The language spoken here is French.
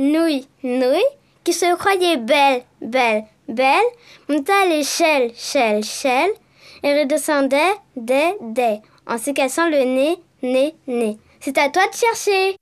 nouille, nouille, qui se croyait belle, belle, belle, monta l'échelle, chelle, chelle, et redescendait, des, des, en se cassant le nez, nez, nez. C'est à toi de chercher